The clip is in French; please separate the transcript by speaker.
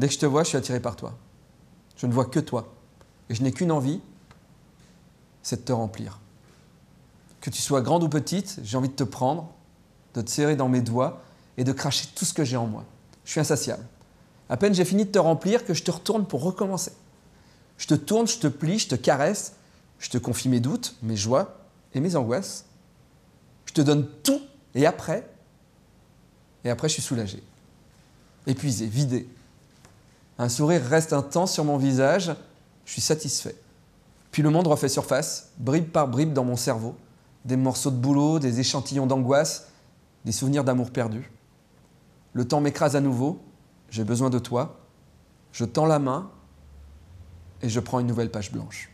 Speaker 1: Dès que je te vois, je suis attiré par toi. Je ne vois que toi. Et je n'ai qu'une envie, c'est de te remplir. Que tu sois grande ou petite, j'ai envie de te prendre, de te serrer dans mes doigts et de cracher tout ce que j'ai en moi. Je suis insatiable. À peine j'ai fini de te remplir que je te retourne pour recommencer. Je te tourne, je te plie, je te caresse, je te confie mes doutes, mes joies et mes angoisses. Je te donne tout et après, et après je suis soulagé, épuisé, vidé, un sourire reste un temps sur mon visage, je suis satisfait. Puis le monde refait surface, bribe par bribe dans mon cerveau, des morceaux de boulot, des échantillons d'angoisse, des souvenirs d'amour perdu. Le temps m'écrase à nouveau, j'ai besoin de toi, je tends la main et je prends une nouvelle page blanche.